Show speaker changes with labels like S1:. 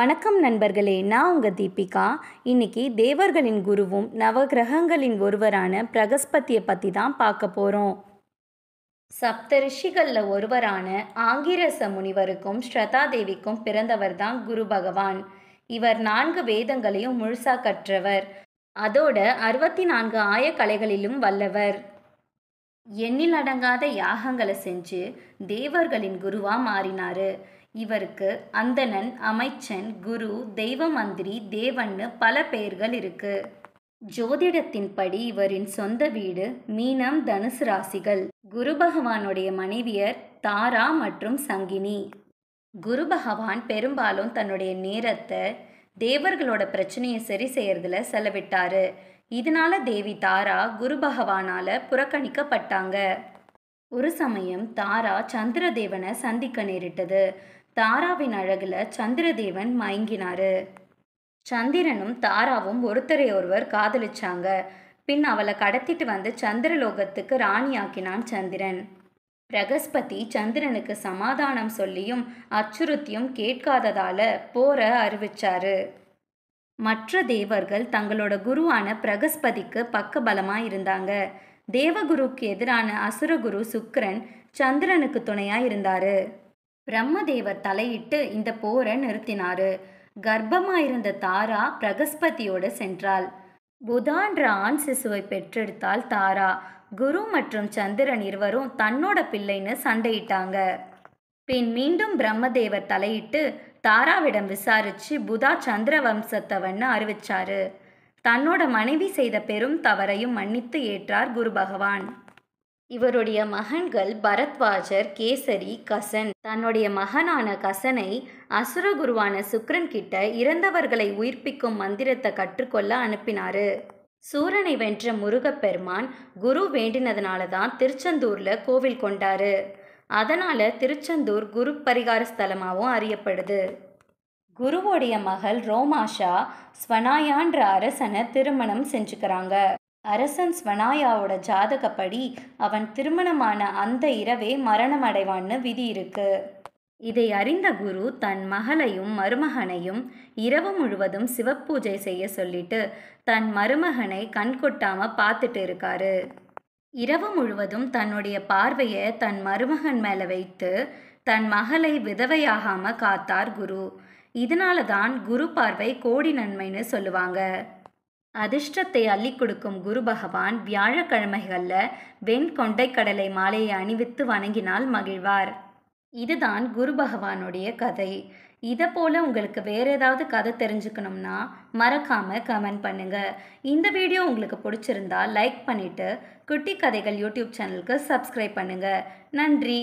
S1: வணக்கம் நண்பர்களே நான் உங்கள் தீபிகா இன்றைக்கி தேவர்களின் குருவும் நவகிரகங்களின் ஒருவரான பிரகஸ்பத்தியை பற்றி தான் பார்க்க போகிறோம் சப்தரிஷிகளில் ஒருவரான ஆங்கிரச முனிவருக்கும் ஸ்ரதாதேவிக்கும் பிறந்தவர் தான் குரு பகவான் இவர் நான்கு வேதங்களையும் முழுசா கற்றவர் அதோட அறுபத்தி நான்கு ஆயக்கலைகளிலும் வல்லவர் எண்ணில் அடங்காத யாகங்களை செஞ்சு தேவர்களின் குருவாக மாறினார் இவருக்கு அந்தணன் அமைச்சன் குரு தெய்வ மந்திரி தேவன்னு பல பெயர்கள் இருக்கு ஜோதிடத்தின்படி இவரின் சொந்த வீடு மீனம் தனுசு ராசிகள் குரு பகவானுடைய மனைவியர் தாரா மற்றும் சங்கினி குரு பகவான் பெரும்பாலும் தன்னுடைய நேரத்தை தேவர்களோட பிரச்சனையை சரி செய்யறதுல செலவிட்டாரு இதனால தேவி தாரா குரு பகவானால புறக்கணிக்கப்பட்டாங்க ஒரு சமயம் தாரா சந்திரதேவனை சந்திக்க நேரிட்டது தாராவின் அழகில் சந்திரதேவன் மயங்கினாரு சந்திரனும் தாராவும் ஒருத்தரை ஒருவர் காதலிச்சாங்க பின் அவளை கடத்திட்டு வந்து சந்திரலோகத்துக்கு ராணியாக்கினான் சந்திரன் பிரகஸ்பதி சந்திரனுக்கு சமாதானம் சொல்லியும் அச்சுறுத்தியும் கேட்காததால போற அறிவிச்சாரு மற்ற தேவர்கள் தங்களோட குருவான பிரகஸ்பதிக்கு பக்கபலமாக இருந்தாங்க தேவகுருக்கு எதிரான அசுரகுரு சுக்கரன் சந்திரனுக்கு துணையாக இருந்தாரு பிரம்மதேவர் தலையிட்டு இந்த போரை நிறுத்தினாரு கர்ப்பமாயிருந்த தாரா பிரகஸ்பதியோடு சென்றாள் புதான்ற ஆண் சிசுவை பெற்றெடுத்தாள் தாரா குரு மற்றும் சந்திரன் இருவரும் தன்னோட பிள்ளைன்னு சண்டையிட்டாங்க பின் மீண்டும் பிரம்மதேவர் தலையிட்டு தாராவிடம் விசாரிச்சு புதா சந்திர வம்சத்தவன்னு அறிவிச்சாரு தன்னோட மனைவி செய்த பெரும் தவறையும் மன்னித்து ஏற்றார் குரு பகவான் இவருடைய மகன்கள் பரத்வாஜர் கேசரி கசன் தன்னுடைய மகனான கசனை அசுரகுருவான சுக்ரன் கிட்ட இறந்தவர்களை உயிர்ப்பிக்கும் மந்திரத்தை கற்றுக்கொள்ள அனுப்பினாரு சூரனை வென்ற முருகப்பெருமான் குரு வேண்டினதுனால தான் திருச்செந்தூர்ல கோவில் கொண்டாரு அதனால திருச்செந்தூர் குரு பரிகார ஸ்தலமாகவும் அறியப்படுது குருவோடைய மகள் ரோமாஷா ஸ்வனாயான்ற அரசனை திருமணம் செஞ்சுக்கிறாங்க அரசன் ஸ்வனாயாவோட ஜாதகப்படி அவன் திருமணமான அந்த இரவே மரணம் அடைவான்னு விதி இருக்கு இதை அறிந்த குரு தன் மகளையும் மருமகனையும் இரவு முழுவதும் சிவப்பூஜை செய்ய சொல்லிட்டு தன் மருமகனை கண்கொட்டாம பார்த்துட்டு இருக்காரு இரவு முழுவதும் தன்னுடைய பார்வையை தன் மருமகன் மேல வைத்து தன் மகளை விதவையாகாம காத்தார் குரு இதனால தான் குரு பார்வை கோடி நன்மைன்னு சொல்லுவாங்க அதிர்ஷ்டத்தை அள்ளி கொடுக்கும் குரு பகவான் வியாழக்கிழமைகளில் வெண் கடலை மாலையை அணிவித்து வணங்கினால் மகிழ்வார் இதுதான் குரு பகவானுடைய கதை இதை போல் உங்களுக்கு வேறு ஏதாவது கதை தெரிஞ்சுக்கணும்னா மறக்காமல் கமெண்ட் பண்ணுங்கள் இந்த வீடியோ உங்களுக்கு பிடிச்சிருந்தா லைக் பண்ணிவிட்டு குட்டி கதைகள் யூடியூப் சேனலுக்கு சப்ஸ்கிரைப் பண்ணுங்கள் நன்றி